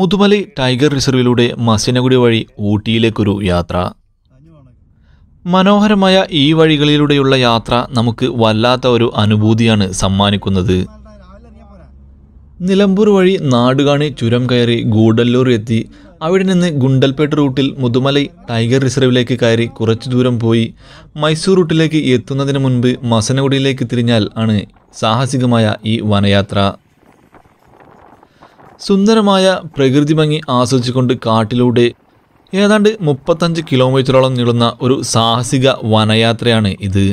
Mudumalai tiger റിസർവിലൂടെ Masinagudi വഴി ഊട്ടിയിലേക്കൊരു യാത്ര മനോഹരമായ ഈ വഴികളിലൂടെയുള്ള യാത്ര നമുക്ക് വല്ലാത്ത ഒരു അനുഭൂതിയാണ് സമ്മാനിക്കുന്നത് നിലമ്പൂർ വഴി നാടുകാണി ചുരം കയറി ഗൂഡല്ലൂർ എത്തി അവിടെ നിന്ന് ഗുണ്ടൽപേട്ട് റൂട്ടിൽ മുതുമലൈ ടൈഗർ റിസർവിലേക്ക് കയറി കുറച്ചു ദൂരം പോയി മൈസൂർ റൂട്ടിലേക്ക് എത്തുന്നതിന് മുൻപ് മസനഗുഡിയിലേക്ക് തിരിഞ്ഞാൽ ആണ് സാഹസികമായ ഈ വനയാത്ര സുന്ദരമായ പ്രകൃതി ഭംഗി ആസ്വദിച്ചുകൊണ്ട് കാട്ടിലൂടെ ഏതാണ്ട് മുപ്പത്തഞ്ച് കിലോമീറ്ററോളം നീളുന്ന ഒരു സാഹസിക വനയാത്രയാണ് ഇത്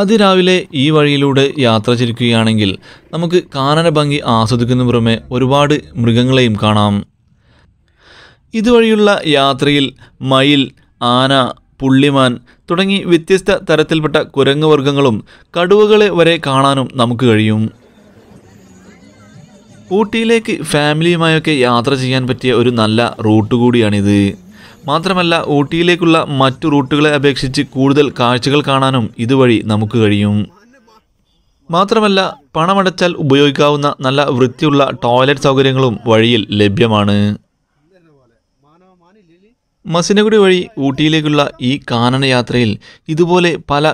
അതിരാവിലെ ഈ വഴിയിലൂടെ യാത്ര ചിരിക്കുകയാണെങ്കിൽ നമുക്ക് കാനന ഭംഗി ആസ്വദിക്കുന്ന പുറമെ ഒരുപാട് മൃഗങ്ങളെയും കാണാം ഇതുവഴിയുള്ള യാത്രയിൽ മയിൽ ആന പുള്ളിമാൻ തുടങ്ങി വ്യത്യസ്ത തരത്തിൽപ്പെട്ട കുരങ്ങുവർഗ്ഗങ്ങളും കടുവകളെ വരെ കാണാനും നമുക്ക് കഴിയും ഊട്ടിയിലേക്ക് ഫാമിലിയുമായൊക്കെ യാത്ര ചെയ്യാൻ പറ്റിയ ഒരു നല്ല റൂട്ട് കൂടിയാണിത് മാത്രമല്ല ഊട്ടിയിലേക്കുള്ള മറ്റു റൂട്ടുകളെ അപേക്ഷിച്ച് കൂടുതൽ കാഴ്ചകൾ കാണാനും ഇതുവഴി നമുക്ക് കഴിയും മാത്രമല്ല പണമടച്ചാൽ ഉപയോഗിക്കാവുന്ന നല്ല വൃത്തിയുള്ള ടോയ്ലറ്റ് സൗകര്യങ്ങളും വഴിയിൽ ലഭ്യമാണ് മസിനഗുഡി വഴി ഊട്ടിയിലേക്കുള്ള ഈ കാനന യാത്രയിൽ ഇതുപോലെ പല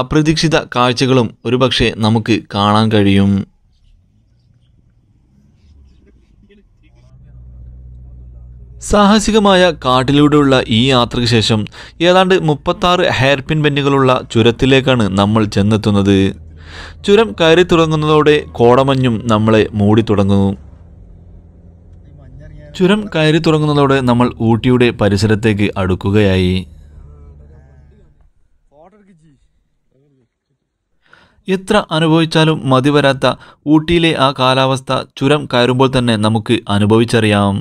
അപ്രതീക്ഷിത കാഴ്ചകളും ഒരുപക്ഷെ നമുക്ക് കാണാൻ കഴിയും സാഹസികമായ കാട്ടിലൂടെയുള്ള ഈ യാത്രയ്ക്ക് ശേഷം ഏതാണ്ട് മുപ്പത്താറ് ഹെയർപിൻ ബെന്നുകളുള്ള ബെൻഡുകളുള്ള ചുരത്തിലേക്കാണ് നമ്മൾ ചെന്നെത്തുന്നത് ചുരം കയറി തുടങ്ങുന്നതോടെ കോടമഞ്ഞും നമ്മളെ മൂടി തുടങ്ങുന്നു ചുരം കയറി തുടങ്ങുന്നതോടെ നമ്മൾ ഊട്ടിയുടെ പരിസരത്തേക്ക് അടുക്കുകയായി എത്ര അനുഭവിച്ചാലും മതിവരാത്ത ഊട്ടിയിലെ ആ കാലാവസ്ഥ ചുരം കയറുമ്പോൾ തന്നെ നമുക്ക് അനുഭവിച്ചറിയാം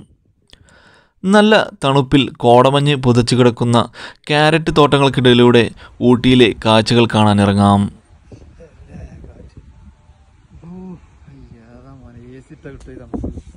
നല്ല തണുപ്പിൽ കോടമഞ്ഞ് പുതച്ചു കിടക്കുന്ന ക്യാരറ്റ് തോട്ടങ്ങൾക്കിടയിലൂടെ ഊട്ടിയിലെ കാഴ്ചകൾ കാണാനിറങ്ങാം ഇറങ്ങാം